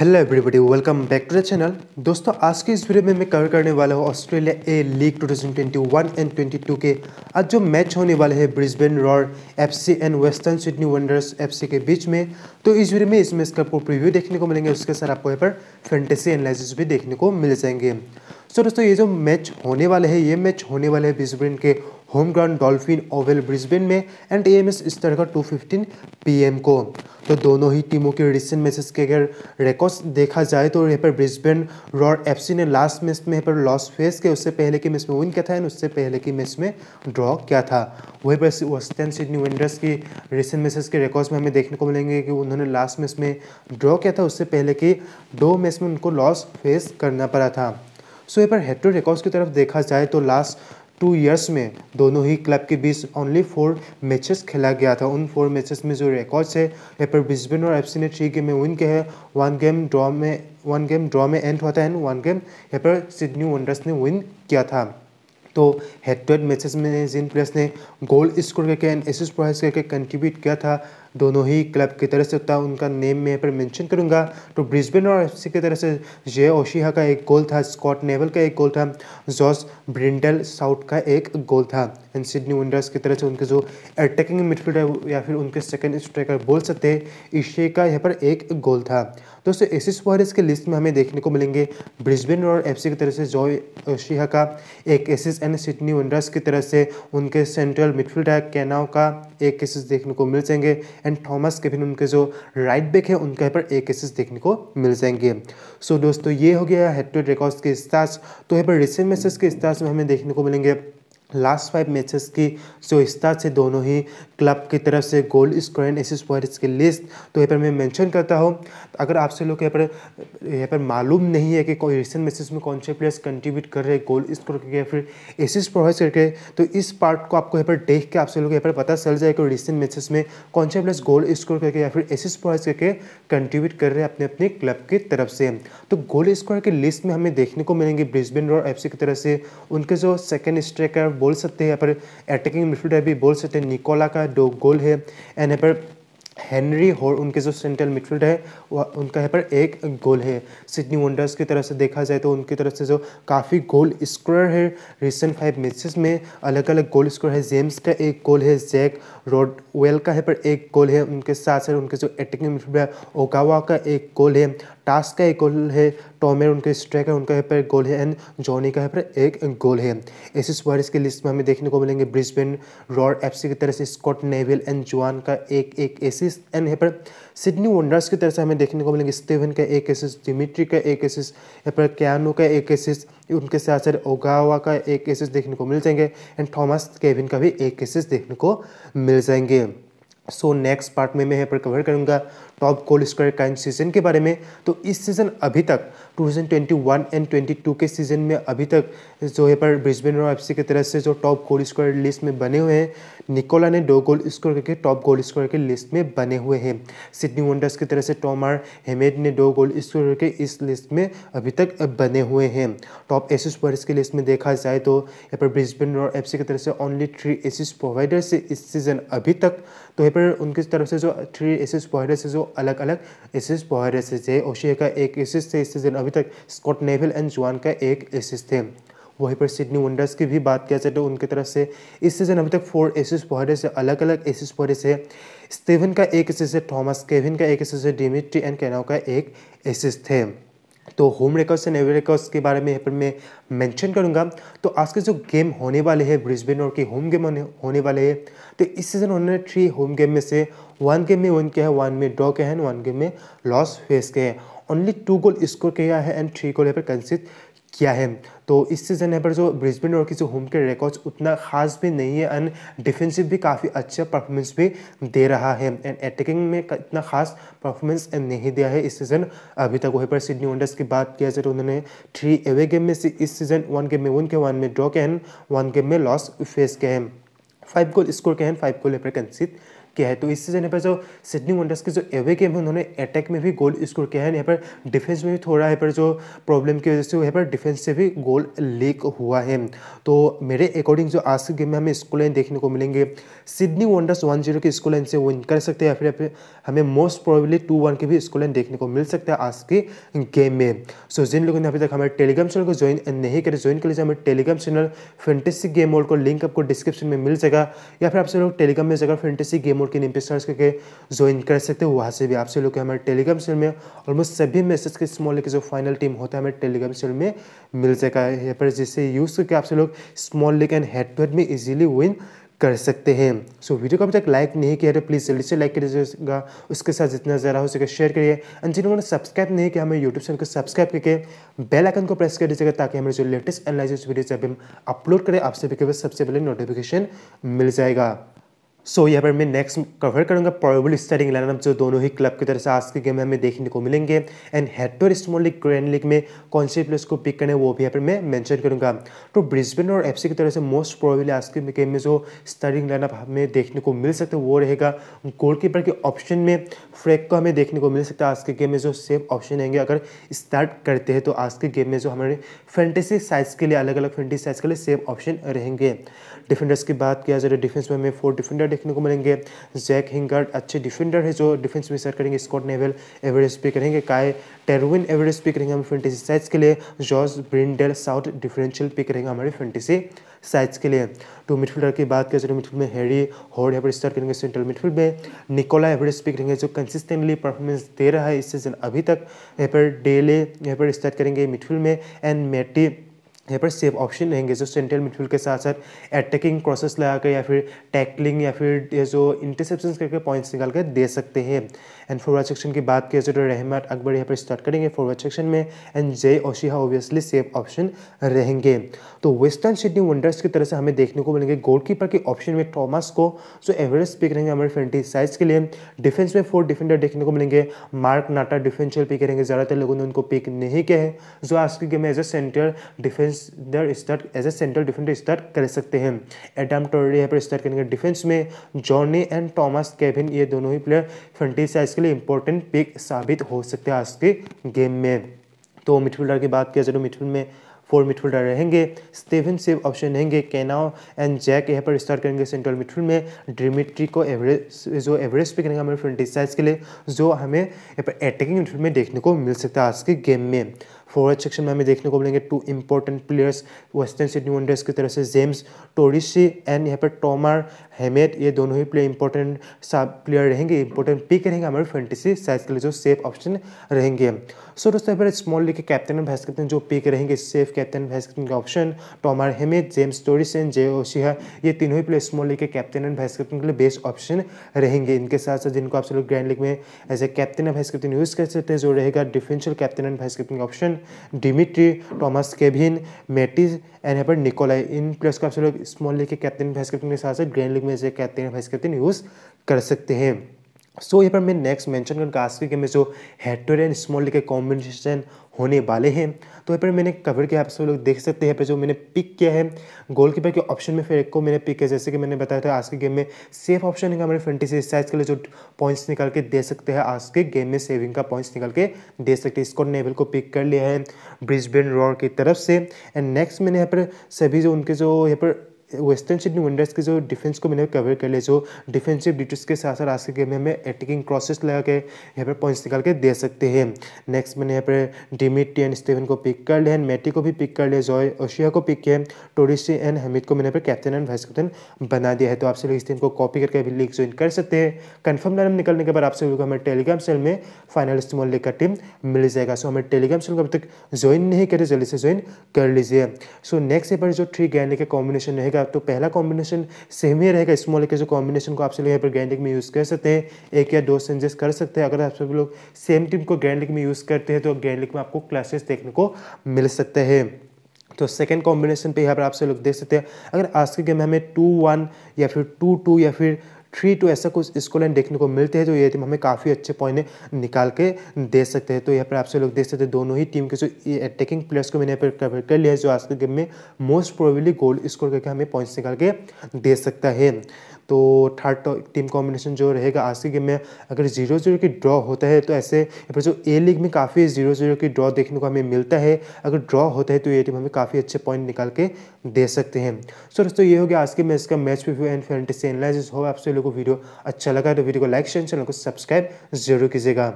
hello everybody welcome back to the channel दोस्तों आज के इस वीडियो में मैं कवर करने वाला हूँ ऑस्ट्रेलिया ए लीग 2021 एंड 22 के आज जो मैच होने वाले हैं Brisbane Roar FC and Western Sydney Wanderers FC के बीच में तो इस वीडियो में इस मैच का आपको प्रीव्यू देखने को मिलेंगे उसके साथ आपको यहाँ पर फैंटेसी एनालिसिस भी देखने को मिल जाएंगे सो दोस्तों ये जो मैच होने वाले हैं ये मैच होने वाले हैं ब्रिस्बेन के home ground Dolphin Oval Brisbane में and A M S star का टू फिफ्टीन पी एम को तो दोनों ही टीमों के रिसेंट मैचेस के अगर रिकॉर्ड्स देखा जाए तो यहाँ पर ब्रिस्बेन रॉड एफ सी ने लास्ट मैच में यहाँ पर लॉस फेस के उससे पहले के मैच में विन किया था एंड उससे पहले के मैच में ड्रॉ किया था वहीं पर वेस्टर्न सिडनी विंडर्स की रिसेंट मैचेस के रिकॉर्ड्स में हमें देखने को मिलेंगे कि उन्होंने लास्ट मैच में ड्रॉ किया था उससे पहले के दो मैच में उनको लॉस फेस करना पड़ा था सो so, पर हेड रिकॉर्ड्स की तरफ देखा जाए तो लास्ट टू इयर्स में दोनों ही क्लब के बीच ओनली फोर मैचेस खेला गया था उन फोर मैचेस में जो रिकॉर्ड्स है यहाँ पर ब्रिस्बेन और एफसी ने थ्री गेम में विन किया है वन गेम ड्रॉ में वन गेम ड्रॉ में एंड होता है वन गेम यहाँ पर सिडनी वंडर्स ने विन किया था तो हेड टू हेड मैचेस में जिन प्लेयर्स ने गोल स्कोर करके एंड एसिस्ट प्रोवाइड करके कंट्रीब्यूट किया था दोनों ही क्लब की तरफ से है उनका नेम मैं यहाँ पर मेंशन करूंगा तो ब्रिस्बेन और एफ की तरफ से जे ओशिहा का एक गोल था स्कॉट नेवल का एक गोल था जॉस ब्रिंडल साउथ का एक गोल था एंड सिडनी वंडर्स की तरह से उनके जो अटैकिंग है या फिर उनके सेकंड स्ट्राइकर बोल सकते हैं ईशे का यहाँ पर एक गोल था दोस्तों एसिस वॉरियर्स के लिस्ट में हमें देखने को मिलेंगे ब्रिस्बेन और एफ की तरह से जॉय शिहा का एक एसिस एंड सिडनी वंडर्स की तरह से उनके सेंट्रल मिडफील्ड है कैनाओ का एक एसिस देखने को मिल जाएंगे एंड थॉमस भी उनके जो राइट बैक है उनके यहाँ पर एक एसिस देखने को मिल जाएंगे सो so, दोस्तों ये हो गया हेड टू रिकॉर्ड्स के स्टार्स तो यहाँ पर रिसेंट मैसेज के स्टार्स में हमें देखने को मिलेंगे लास्ट फाइव मैचेस की जो सोइस्ता से दोनों ही क्लब की तरफ से goal score and assist points की लिस्ट तो यहाँ पर मैं मेंशन करता हूँ तो अगर आपसे लोग यहाँ पर यहाँ पर मालूम नहीं है कि रिसेंट मैचेस में कौन से प्लेयर्स कंट्रीब्यूट कर रहे हैं गोल स्कोर करके या फिर एसिस प्रोवाइड करके तो इस पार्ट को आपको यहाँ पर देख के आपसे लोग यहाँ पर पता चल जाए कि रिसेंट मैचेस में कौन से प्लेयर्स गोल स्कोर करके या फिर एसिस प्रोवाइड करके कंट्रीब्यूट कर रहे हैं अपने अपने क्लब की तरफ से तो गोल स्कोर की लिस्ट में हमें देखने को मिलेंगे ब्रिस्बेन और एफ की तरफ से उनके जो सेकेंड स्ट्राइकर बोल सकते हैं यहाँ पर अटैकिंग मिडफील्डर भी बोल सकते हैं निकोला का दो गोल है एंड यहाँ पर हेनरी होर उनके जो सेंट्रल मिडफील्ड है वह उनका यहाँ पर एक गोल है सिडनी वंडर्स की तरफ से देखा जाए तो उनकी तरफ से जो काफ़ी गोल स्कोर है रिसेंट फाइव मैचेस में अलग अलग गोल स्कोर है जेम्स का एक गोल है जैक रोडवेल का है पर एक गोल है उनके साथ साथ उनके जो अटैकिंग मिडफील्ड है ओगावा का एक गोल है टास्क का एक गोल है टॉमेर उनका स्ट्राइकर है उनका यहाँ पर गोल है एंड जॉनी का यहाँ पर एक गोल है ऐसे स्पॉयर्स की लिस्ट में हमें देखने को मिलेंगे ब्रिस्बेन रॉड एफ की तरह से स्कॉट नेविल एंड जुआन का एक एक एसिस एंड यहाँ पर सिडनी वंडर्स की तरह से हमें देखने को मिलेंगे स्टीवन का एक एसिस डिमिट्री का एक एसिस यहाँ पर कैनो का एक एसिस उनके साथ साथ ओगावा का एक एसिस देखने को मिल जाएंगे एंड थॉमस केविन का भी एक एसिस देखने को मिल जाएंगे सो नेक्स्ट पार्ट में मैं यहाँ पर कवर करूँगा top goal score current season के बारे में तो इस सीज़न अभी तक 2021 एंड 22 के सीज़न में अभी तक जो है पर ब्रिस्बेन और एफ की तरफ से जो टॉप गोल स्कोर लिस्ट में बने हुए हैं निकोला ने दो गोल स्कोर करके टॉप गोल स्कोर के लिस्ट में बने हुए हैं सिडनी वंडर्स की तरफ से टॉमर हेमेड ने दो गोल स्कोर करके इस लिस्ट में अभी तक बने हुए हैं टॉप एसिस प्लेयर्स की लिस्ट में देखा जाए तो यहाँ पर ब्रिस्बेन और एफ की तरफ से ओनली थ्री एसिस प्रोवाइडर से इस सीज़न अभी तक तो यहाँ पर उनकी तरफ से जो थ्री एसिस प्रोवाइडर से जो अलग अलग एसिस प्रोवाइडर से ओशिया का एक एसिस से इस सीज़न अभी अभी तक स्कॉट नेविल एंड जुआन का एक एसिस थे वहीं पर सिडनी वंडर्स की भी बात किया जाए तो उनकी तरफ से इस सीज़न अभी तक फोर एसिस पहरे से अलग अलग एसिस पहरे से स्टीवन का एक एसिस है थॉमस केविन का एक एसिस है डिमिट्री एंड कैनाव का एक एसिस थे तो होम रेकर्स एंड एवे रेकर्स के बारे में यहाँ पर मैं मेंशन करूंगा तो आज के जो गेम होने वाले हैं ब्रिस्बेन और के होम गेम होने वाले हैं तो इस सीज़न उन्होंने थ्री होम गेम में से वन गेम में वन किया है वन में ड्रॉ किया है वन गेम में लॉस फेस किया है ओनली टू गोल स्कोर किया है एंड थ्री गोल यहाँ पर कंसिड किया है तो इस सीज़न यहाँ पर जो ब्रिस्बेन और किसी होम के रिकॉर्ड्स उतना खास भी नहीं है एंड डिफेंसिव भी काफ़ी अच्छा परफॉर्मेंस भी दे रहा है एंड अटैकिंग में इतना खास परफॉर्मेंस नहीं दिया है इस सीज़न अभी तक वहीं पर सिडनी वंडर्स की बात किया जाए तो उन्होंने थ्री एवे गेम में से इस सीज़न वन गेम में वन के वन में ड्रॉ के एंड वन गेम में लॉस फेस के हैं फाइव गोल स्कोर के हैं फाइव गोल यहाँ पर कंसिड किया है तो इस सीजन यहाँ पर जो सिडनी वंडर्स के जो एवे गेम है उन्होंने अटैक में भी गोल स्कोर किया है यहाँ पर डिफेंस में भी थोड़ा यहाँ पर जो प्रॉब्लम की वजह से यहाँ पर डिफेंस से भी गोल लीक हुआ है तो मेरे अकॉर्डिंग जो आज के गेम में हमें स्कोर लाइन देखने को मिलेंगे सिडनी वंडर्स वन जीरो की स्कोर लाइन से विन कर सकते हैं या फिर हमें मोस्ट प्रॉबली टू वन की भी स्कोर लाइन देखने को मिल सकता है आज के गेम में सो जिन लोगों ने अभी तक हमारे टेलीग्राम चैनल को ज्वाइन नहीं करे ज्वाइन कर लीजिए हमारे Telegram channel fantasy game world को लिंक आपको डिस्क्रिप्शन में मिल जाएगा या फिर आपसे लोग टेलीग्राम में जाकर फेंटेसी गेम मोड के नेम पे सर्च करके ज्वाइन कर सकते हो वहाँ से भी आप से लोग हमारे टेलीग्राम सेल में ऑलमोस्ट सभी मैसेज के स्मॉल लेके जो फाइनल टीम होता है हमारे टेलीग्राम सेल में मिल जाएगा यहाँ पर जिससे यूज़ करके आप लोग small league and head to head में ईजिली विन कर सकते हैं सो so, वीडियो को अभी तक लाइक नहीं किया तो प्लीज़ जल्दी से लाइक कर दीजिएगा उसके साथ जितना ज़्यादा हो सके शेयर करिए एंड जिन्होंने सब्सक्राइब नहीं किया हमें यूट्यूब चैनल को सब्सक्राइब करके बेल आइकन को प्रेस कर दीजिएगा ताकि हमारे जो लेटेस्ट एनालिसिस वीडियो जब हम अपलोड करें आप सभी के पास सबसे पहले नोटिफिकेशन मिल जाएगा सो so, यहाँ पर मैं नेक्स्ट कवर करूंगा प्रॉबल स्टार्टिंग लाइनअप जो दोनों ही क्लब की तरफ से आज के गेम में हमें देखने को मिलेंगे एंड हेटोर स्मॉल लीग ग्रैंड लीग में कौन से प्लेयर्स को पिक करने वो भी यहाँ पर मैं मेंशन करूंगा तो ब्रिस्बेन और एफसी की तरफ से मोस्ट प्रॉबली आज के गेम में जो स्टार्टिंग लाइनअप हमें देखने को मिल सकता है वो रहेगा गोल कीपर के ऑप्शन में फ्रैक को हमें देखने को मिल सकता है आज के गेम में जो सेफ ऑप्शन रहेंगे अगर स्टार्ट करते हैं तो आज के गेम में जो हमारे फेंटेसी साइज के लिए अलग अलग फेंटेसी साइज के लिए सेफ ऑप्शन रहेंगे डिफेंडर्स की बात किया जाए डिफेंस तो में हमें फोर डिफेंडर देखने को मिलेंगे जैक हिंगर्ड अच्छे डिफेंडर है जो डिफेंस में सर करेंगे स्कॉट नेवल एवरेज पिक करेंगे काय टेरविन एवरेज पिक करेंगे हमें फेंटेसी साइज के लिए George Brindle south differential pick करेंगे हमारे फेंटेसी साइज के लिए तो मिडफील्डर की बात करें तो मिडफील्ड में हैरी हॉर्ड पर स्टार्ट करेंगे सेंट्रल मिडफील्ड में निकोला एवरेज पिक करेंगे जो कंसिस्टेंटली परफॉर्मेंस दे रहा है इस सीजन अभी तक यहाँ पर डेले यहाँ पर स्टार्ट करेंगे मिडफील्ड में एंड मेटी यहाँ पर सेफ ऑप्शन रहेंगे जो सेंट्रल मिडफील्ड के साथ साथ अटैकिंग क्रॉसेस लगा कर या फिर टैकलिंग या फिर ये जो इंटरसेप्शन करके पॉइंट्स निकाल कर दे सकते हैं एंड फॉरवर्ड सेक्शन की बात की जाए तो रहमत अकबर यहाँ पर स्टार्ट करेंगे फॉरवर्ड सेक्शन में एंड जय ओशिहा ऑब्वियसली सेफ ऑप्शन रहेंगे तो वेस्टर्न सिडनी वंडर्स की तरह से हमें देखने को मिलेंगे गोलकीपर के ऑप्शन में थॉमस को जो एवरेज पिक रहेंगे हमारे फ्रेंटी साइज के लिए डिफेंस में फोर डिफेंडर देखने को मिलेंगे मार्क नाटा डिफेंशियल पिक रहेंगे ज़्यादातर लोगों ने उनको पिक नहीं किया है जो आज की गेम में एज अ सेंट्रल डिफेंस इधर start as a central defender start कर सकते हैं एडम टोरे यहाँ पर स्टार्ट करेंगे डिफेंस में जॉनी एंड टॉमस केविन ये दोनों ही प्लेयर साइज के लिए इंपॉर्टेंट पिक साबित हो सकते हैं आज के गेम में तो मिडफील्डर की बात किया तो मिडफील्ड में फोर मिडफील्डर रहेंगे स्टेवन सिर्फ ऑप्शन रहेंगे कैनाओ एंड जैक यहाँ पर स्टार्ट करेंगे सेंट्रल मिडफील्ड में ड्रीमिट्री को एवरेज जो एवरेज पे करेंगे हमारे साइज के लिए जो हमें यहाँ पर अटैकिंग मिडफील्ड में देखने को मिल सकता है आज के गेम में फॉरवर्ड सेक्शन में हमें देखने को मिलेंगे two important players Western Sydney Wanderers की तरफ से जेम्स टोरिशी एंड यहाँ पर टोमार हेमेट ये दोनों ही प्लेयर इंपॉर्टेंट प्लेयर रहेंगे इंपॉर्टेंट पिक रहेंगे हमारे फेंटेसी साइज के लिए जो सेफ ऑप्शन रहेंगे सो दोस्तों यहाँ पर स्मॉल लीग के कैप्टन एंड वाइस कैप्टन जो पिक रहेंगे सेफ कैप्टन वाइस कैप्टन के option Tomer Hemed James Torrison J O'Shea ये तीनों ही प्लेयर स्मॉल लीग के कैप्टन एंड वाइस कैप्टन के लिए बेस्ट ऑप्शन रहेंगे इनके साथ साथ जिनको आप लोग ग्रैंड लीग में as a captain and vice captain use कर सकते हैं जो रहेगा differential captain and vice captain option Dimitri Thomas Kevin Metis and यहाँ पर निकोलाई इन प्लेयर्स को आप लोग स्मॉल लीग के कैप्टन वाइस कैप्टन के साथ साथ ग्रैंड लीग में as a captain vice captain use कर सकते हैं सो so, यहाँ पर मैं नेक्स्ट मेंशन करूँगा आज के गेम में जो हेटर एंड स्मॉल के कॉम्बिनेशन होने वाले हैं तो यहाँ पर मैंने कवर किया आप सब लोग देख सकते हैं यहाँ पर जो मैंने पिक किया है गोल कीपर के ऑप्शन में फिर एक को मैंने पिक किया जैसे कि मैंने बताया था आज के गेम में सेफ ऑप्शन है हमारे फ्रेंटी साइज के लिए जो पॉइंट्स निकाल के दे सकते हैं आज के गेम में सेविंग का पॉइंट्स निकाल के दे सकते हैं स्कॉट नेवल को पिक कर लिया है ब्रिजबेन रॉर की तरफ से एंड नेक्स्ट मैंने यहाँ पर सभी जो उनके जो यहाँ पर वेस्टर्न सिडनी वंडर्स के जो डिफेंस को मैंने कवर कर लिया जो डिफेंसिव ड्यूटीज़ के साथ साथ आज के गेम में हमें अटैकिंग क्रॉसेस लगा के यहाँ पर पॉइंट्स निकाल के दे सकते हैं नेक्स्ट मैंने यहाँ पर डिमिट एंड स्टेवन को पिक कर लिया मैटी को भी पिक कर लिया जॉय ओशिया को पिक किया टोरिसी एंड हमीद को मैंने पर कैप्टन एंड वाइस कैप्टन बना दिया है तो आपसे लोग इस टीम को कॉपी करके अभी लीग ज्वाइन कर सकते हैं कन्फर्म टाइम निकलने के बाद आपसे लोग हमारे टेलीग्राम सेल में फाइनल इस्तेमाल लेकर टीम मिल जाएगा सो हमारे टेलीग्राम सेल को अभी तक ज्वाइन नहीं करे जल्दी से ज्वाइन कर लीजिए सो नेक्स्ट यहाँ पर जो थ्री गैन का कॉम्बिनेशन रहेगा का तो पहला कॉम्बिनेशन सेम ही रहेगा स्मॉल के जो कॉम्बिनेशन को आप सब लोग यहाँ पर ग्रैंड लिग में यूज़ कर सकते हैं एक या दो चेंजेस कर सकते हैं अगर आप सभी लोग सेम टीम को ग्रैंड लिग में यूज़ करते हैं तो ग्रैंड लिग में आपको क्लासेस देखने को मिल सकते हैं तो सेकंड कॉम्बिनेशन पे यहाँ पर आप सब लोग देख सकते हैं अगर आज के गेम में हमें टू वन या फिर टू टू या फिर थ्री टू ऐसा कुछ लाइन देखने को मिलते हैं जो ये टीम हमें काफ़ी अच्छे पॉइंट निकाल के दे सकते हैं तो यहाँ पर आपसे लोग देख सकते हैं दोनों ही टीम के जो अटैकिंग प्लेयर्स को मैंने यहाँ पर कवर कर लिया है जो आज के गेम में मोस्ट प्रोबेबली गोल स्कोर करके हमें पॉइंट्स निकाल के दे सकता है तो थर्ड टीम कॉम्बिनेशन जो रहेगा आज के गेम में अगर जीरो जीरो की ड्रॉ होता है तो ऐसे पर जो ए लीग में काफ़ी जीरो जीरो की ड्रॉ देखने को हमें मिलता है अगर ड्रॉ होता है तो ये टीम हमें काफ़ी अच्छे पॉइंट निकाल के दे सकते हैं सो दोस्तों ये हो गया आज के मैच का match review and fantasy analysis हो आपसे लोगों को वीडियो अच्छा लगा तो वीडियो को लाइक शेयर चैनल को सब्सक्राइब जरूर कीजिएगा